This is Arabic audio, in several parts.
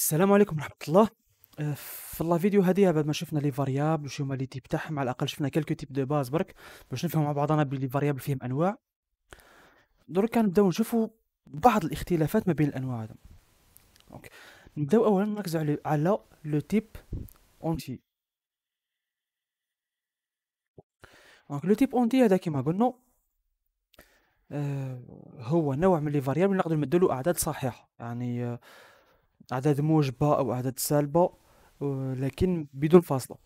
السلام عليكم ورحمه الله آه، في الله فيديو هذه بعد ما شفنا لي فاريابل وشو هما لي تيب تاعهم على الاقل شفنا كالكو تيب دو باز برك باش نفهموا مع بعضنا بلي فاريابل فيهم انواع دروك نبداو نشوفوا بعض الاختلافات ما بين الانواع هذا اوكي نبداو اولا نركزوا على على لو تيب اونتي دونك لو تيب اونتي هذا كيما قلنا آه، هو نوع من لي فاريابل نقدر نمدلو اعداد صحيحه يعني آه أعداد موجبة أو أعداد سالبة آه، لكن بدون فاصلة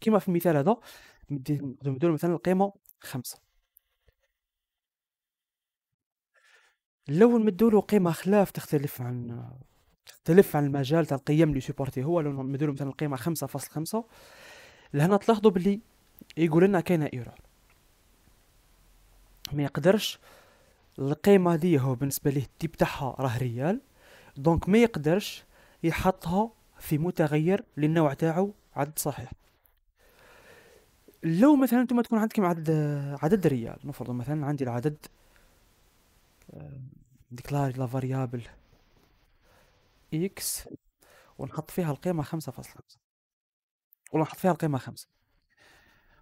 كما في المثال هذا نقدر مثلا القيمة خمسة لو نمدوا له قيمة خلاف تختلف عن تختلف عن المجال تاع القيم اللي سوبورتي هو لو نمدوا مثلا القيمة خمسة فاصل خمسة لهنا تلاحظوا باللي يقول لنا كاينة ايرور ما يقدرش القيمة هذه هو بالنسبة ليه التيب تاعها راه ريال دونك ما يقدرش يحطها في متغير للنوع تاعو عدد صحيح لو مثلا انتم تكون عندكم عدد عدد ريال نفرض مثلا عندي العدد ديكلاري آه، لا فاريابل اكس ونحط فيها القيمه خمسة فاصل خمسة ولا نحط فيها القيمه خمسة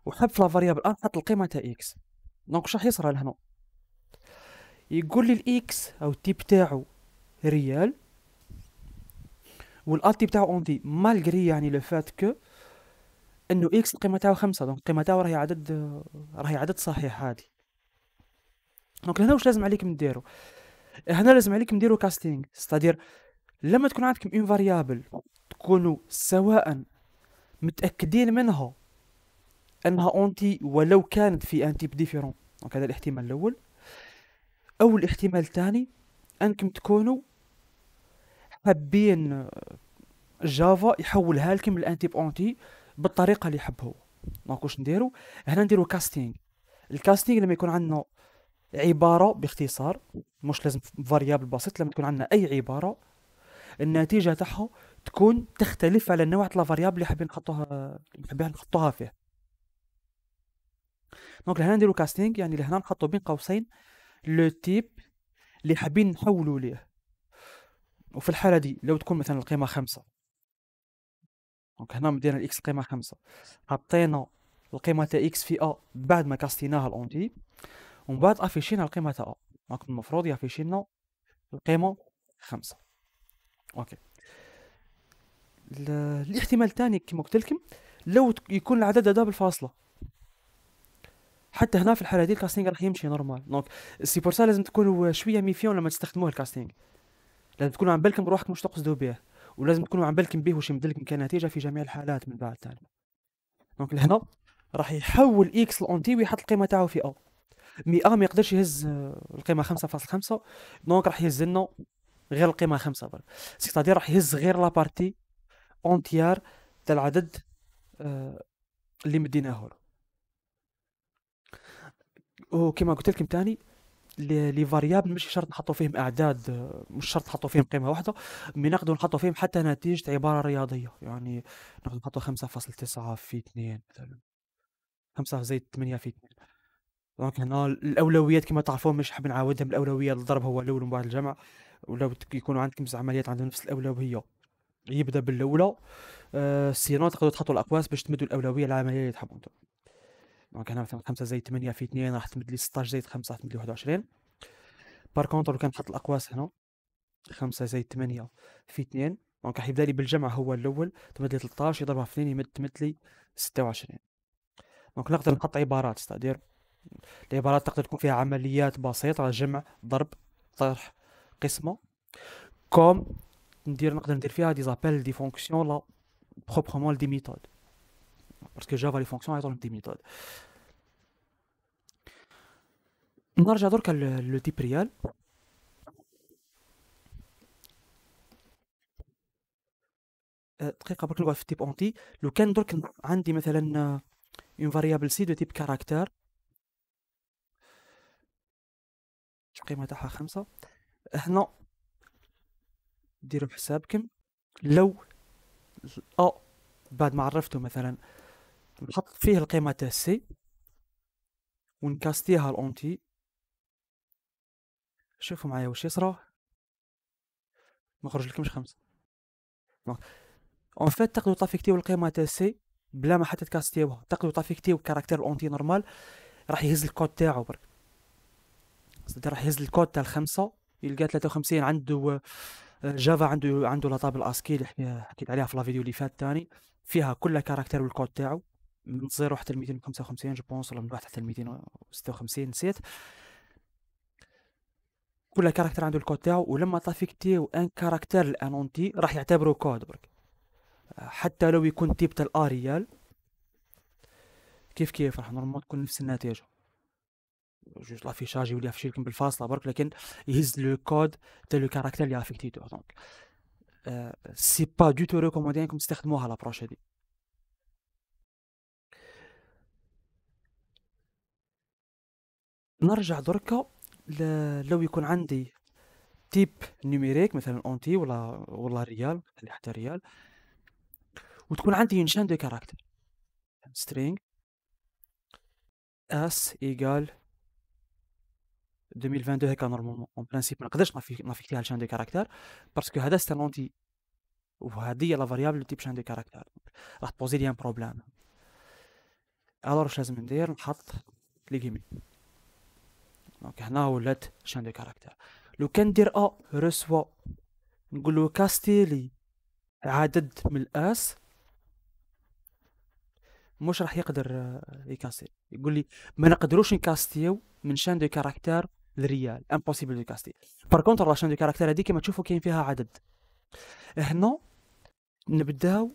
وحب في لا فاريابل ا نحط القيمه تاع اكس دونك راح يصرى لهنا يقول لي الاكس او التيب تاعو ريال والالتي بتاعو اوندي مالغري يعني لو فات كو انه اكس القيمه تاعو خمسة دونك القيمه تاعو راهي عدد راهي عدد صحيح هادي دونك هنا واش لازم عليكم ديرو هنا لازم عليكم ديرو كاستينغ ستادير لما تكون عندكم اون فاريابل تكونوا سواء متاكدين منها انها اونتي ولو كانت في ان تيب ديفيرون دونك هذا الاحتمال الاول او الاحتمال الثاني انكم تكونوا حابين جافا يحولها لكم تيب اونتي بالطريقه اللي يحب هو دونك واش نديرو هنا نديرو كاستينغ الكاستينغ لما يكون عندنا عباره باختصار مش لازم فاريابل بسيط لما يكون عندنا اي عباره النتيجه تاعها تكون تختلف على نوع لا فاريابل اللي حابين نحطوها حابين نحطوها فيه دونك لهنا نديرو كاستينغ يعني لهنا نحطو بين قوسين لو تيب اللي حابين نحولو ليه وفي الحاله دي لو تكون مثلا القيمه خمسة دونك هنا مدينا الاكس قيمه خمسة حطينا القيمه تاع اكس في ا بعد ما كاستيناها الأونتي ومن بعد افيشينا القيمه تاع ا دونك المفروض يافيشينا القيمه خمسة اوكي الاحتمال الثاني كما قلت لكم لو يكون العدد هذا بالفاصله حتى هنا في الحاله دي الكاستينغ راح يمشي نورمال دونك سي بور سا لازم تكونوا شويه ميفيون لما تستخدموه الكاستينغ لازم تكونوا عم بالكم روحك مش تقصدوا به ولازم تكونوا عم بالكم به وش يمدلكم كنتيجه في جميع الحالات من بعد تاني دونك لهنا راح يحول اكس لون تي ويحط القيمه تاعو في او مي ا ما يقدرش يهز آه، القيمه 5.5 دونك راح يهز لنا غير القيمه 5 برك سيتادير راح يهز غير لابارتي اونتيار تاع العدد آه، اللي مديناه له وكما قلت لكم تاني لي, فاريابل ماشي شرط نحطوا فيهم اعداد مش شرط نحطوا فيهم قيمه واحده مي نقدر نحطوا فيهم حتى نتيجه عباره رياضيه يعني نقدر نحطوا 5.9 في 2 مثلا 5 زائد 8 في 2 دونك هنا الاولويات كما تعرفون مش حاب نعاودهم الاولويه الضرب هو الاول ومن بعد الجمع ولو يكونوا عندكم بزاف عمليات عندهم نفس الاولويه يبدا بالاولى أه سينو تقدروا تحطوا الاقواس باش تمدوا الاولويه للعمليه اللي تحبوا دونك هنا مثلا 5 زائد 8 في 2 راح تمد لي 16 زائد 5 راح تمد لي 21 بار كونتر لو كان نحط الاقواس هنا 5 زائد 8 في 2 دونك راح يبدا لي بالجمع هو الاول تمد لي 13 يضربها في 2 يمد تمد لي 26 دونك نقدر نحط عبارات ستادير العبارات تقدر تكون فيها عمليات بسيطه جمع ضرب طرح قسمه كوم ندير نقدر ندير فيها دي زابيل دي فونكسيون لا بروبرمون دي ميثود باسكو جافا لي فونكسيون يعيطولهم دي ميثود نرجع درك لو تيب ريال دقيقه برك نلقى في تيب اونتي لو كان درك عندي مثلا اون فاريابل سي دو تيب كاركتر القيمه تاعها خمسة هنا ديروا بحسابكم لو او بعد ما عرفتو مثلا نحط فيه القيمة تاع سي ونكاستيها الأونتي شوفوا معايا واش يصرى ما خرج لكمش خمسة دونك اون فيت تقدروا تافيكتيو القيمة تاع سي بلا ما حتى تكاستيوها تقدروا تافيكتيو كاركتير الأونتي نورمال راح يهز الكود تاعو برك راح يهز الكود تاع الخمسة يلقى 53 عنده آه، جافا عنده عنده لا طابل اسكي اللي حكيت عليها في لا فيديو اللي فات تاني فيها كل كاركتر والكود تاعو من 0 حتى ل 255 جو بونس ولا من واحد حتى ل 256 نسيت كل كاركتر عنده الكود تاعو ولما تافيكتيو ان كاركتر لانونتي راح يعتبره كود برك حتى لو يكون تيب تاع الاريال كيف كيف راح نورمال تكون نفس النتيجه جوج لافيشاج يولي يافشي لكم بالفاصله برك لكن يهز لو كود تاع لو كاركتر اللي افيكتيتو دونك سي با دو تو ريكومونديكم تستخدموها لابروش هذه نرجع دركا ل- لو يكون عندي تيب نيميريك مثلا اونتي ولا ولا ريال اللي حتى ريال وتكون عندي انشان دو كاركتر سترينغ اس ايكال 2022 هكا نورمالمون اون برانسيب ما نقدرش فيها لشان دو كاركتر باسكو هذا سي اونتي وهذه هي لا فاريابل تيب شان دو كاركتر راح تبوزي لي ان بروبليم الوغ واش لازم ندير نحط لي كيمي دونك هنا ولات شان دو كاركتير لو كان ندير ا رسوا نقول له كاستيلي عدد من الاس مش راح يقدر يكاستي يقول لي ما نقدروش نكاستيو من شان دو كاركتير الريال امبوسيبل دو كاستي بار كونتر لا شان دو كاركتير هذيك كيما تشوفوا كاين فيها عدد هنا نبداو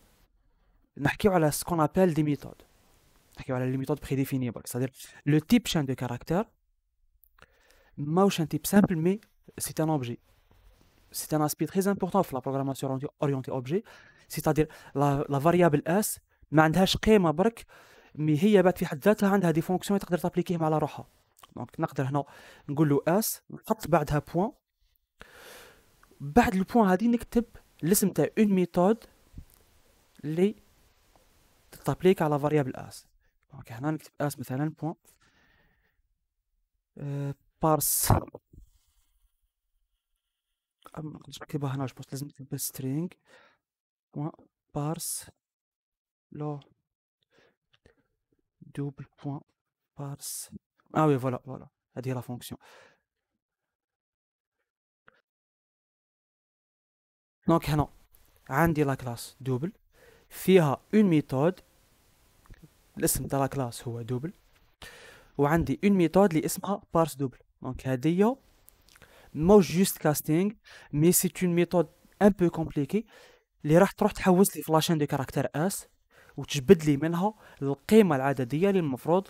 نحكيو على سكون ابل دي ميثود نحكيو على لي ميثود ديفينيبل سادير لو تيب شان دو كاركتير ماهوش ان تيب سامبل مي سي ان اوبجي سي ان اسبي تري امبورطون في لا بروغراماسيون اورينتي اوبجي تادير لا فاريابل اس ما عندهاش قيمه برك مي هي بات في حد ذاتها عندها دي فونكسيون تقدر تابليكيهم على روحها دونك نقدر هنا نقول له اس نحط بعدها بوان بعد البوان هذه نكتب الاسم تاع اون ميثود لي تابليك على فاريابل اس دونك هنا نكتب اس مثلا بوان بارس نكتبها هنا جبت لازم نكتب سترينغ بارس لو دوبل بوان بارس اه وي فوالا فوالا هذه لا فونكسيون دونك هنا عندي لا كلاس دوبل فيها اون ميثود الاسم تاع لا كلاس هو دوبل وعندي اون ميثود اللي اسمها بارس دوبل Donc, Hadia, moi juste casting, mais c'est une méthode un peu compliquée. اللي راح تروح تحوس لي في لاشين دو كاركتير اس وتجبد لي منها القيمه العدديه اللي المفروض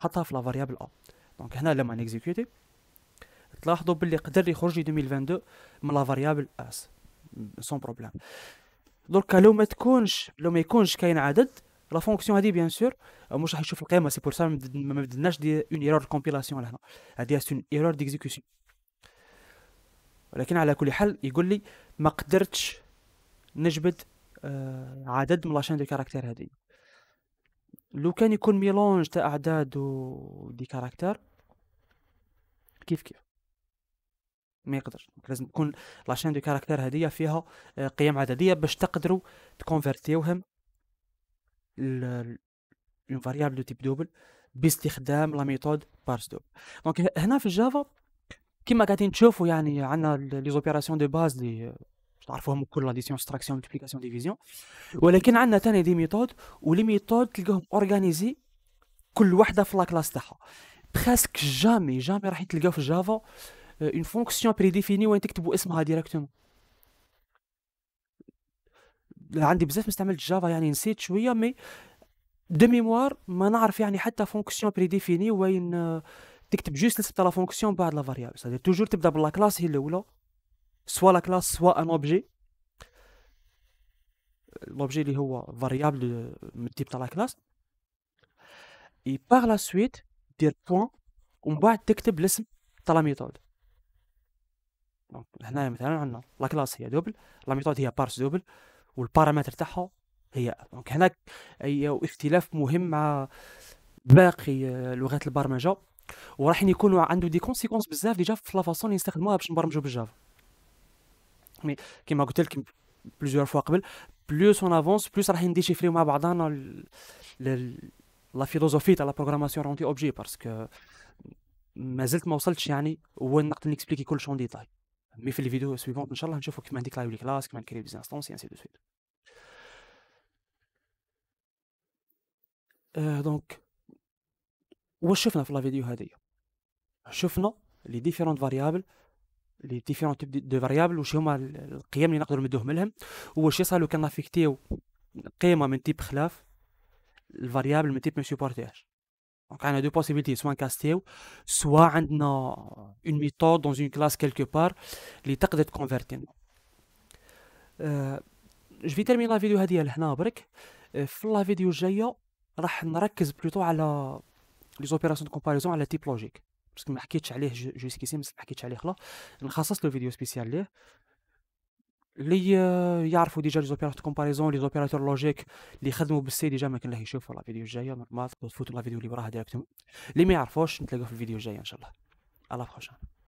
نحطها في لا فاريابل ا دونك هنا لما نكزيكوتي تلاحظوا باللي قدر يخرج لي 2022 من لا فاريابل اس سون بروبليم دركا لو ما تكونش لو ما يكونش كاين عدد لا فونكسيون هذه بيان سور مش راح يشوف القيمه سي بور سا ما بدلناش دي اون ايرور كومبيلاسيون لهنا هذه اون ايرور ديكزيكوسيون ولكن على كل حال يقول لي ما قدرتش نجبد عدد من لاشين دو كاركتير هذه لو كان يكون ميلونج تاع اعداد و دي كاركتير كيف كيف ما يقدرش لازم تكون لاشين دو كاركتير هذه فيها قيم عدديه باش تقدروا تكونفرتيوهم اون فاريابل تيب دوبل باستخدام لا ميثود بارس دوبل دونك هنا في الجافا كما قاعدين تشوفوا يعني عندنا لي زوبيراسيون دو باز لي تعرفوهم كل لاديسيون ستراكسيون ملتيبليكاسيون ديفيزيون ولكن عندنا ثاني دي ميثود ولي ميثود تلقاهم اورغانيزي كل وحده في لا كلاس تاعها بريسك جامي جامي راح تلقاو في الجافا اون فونكسيون بريديفيني وين تكتبوا اسمها ديريكتومون عندي بزاف مستعمل جافا يعني نسيت شويه مي دو ميموار ما نعرف يعني حتى فونكسيون بريديفيني وين آه، تكتب جوست لست لا فونكسيون بعد لا فاريابل سادير توجور تبدا بلا كلاس هي الاولى سوا لا كلاس سوا ان اوبجي لوبجي اللي هو فاريابل آه، من تيب تاع لا كلاس اي باغ لا سويت دير بوان ومن بعد تكتب الاسم تاع لا ميثود هنايا مثلا عندنا لا كلاس هي دوبل لا ميثود هي بارس دوبل والبارامتر تاعها هي دونك هناك اي اختلاف مهم مع باقي لغات البرمجه وراح يكونوا عنده دي كونسيكونس بزاف ديجا في لافاسون اللي نستخدموها باش نبرمجو بالجافا مي كيما قلت لك بليزيور فوا قبل بلوس اون افونس بلوس راح نديشيفريو مع بعضنا لا فيلوزوفي تاع لا بروغراماسيون اورونتي اوبجي باسكو زلت ما وصلتش يعني وين نقدر نكسبليكي كل اون ديتاي مي في الفيديو سويفون ان شاء الله نشوفوا كيما نديكلايو لي كلاس كيما نكري بيزنس انستونس انسي دو سويت أه دونك واش شفنا في لا فيديو هذيا شفنا لي ديفيرونت فاريابل لي ديفيرونت تيب دو فاريابل واش هما القيم اللي نقدروا نمدوهم لهم واش يصالو كان افيكتيو قيمه من تيب خلاف الفاريابل من تيب ما سيبورتيهاش دونك عندنا دو deux possibilités, نكاستيو un عندنا اون euh, méthode دون اون كلاس كيلكو بار اللي تقدر تكونفيرتينا جو في تيرمين لا فيديو هذه لهنا برك في لا فيديو الجايه راح نركز بلوتو على لي زوبيراسيون دو كومباريزون على تيب لوجيك باسكو ما حكيتش عليه جوسكيسي ما حكيتش عليه خلا نخصص له فيديو سبيسيال ليه اللي يعرفوا ديجا لي زوبيراتور كومباريزون لي زوبيراتور لوجيك اللي خدموا بالسي ديجا ما كان ليه يشوفوا لا فيديو الجايه ما تفوتوا لا فيديو اللي وراها ديريكتوم اللي ما يعرفوش نتلاقاو في الفيديو الجايه ان شاء الله الله بروشان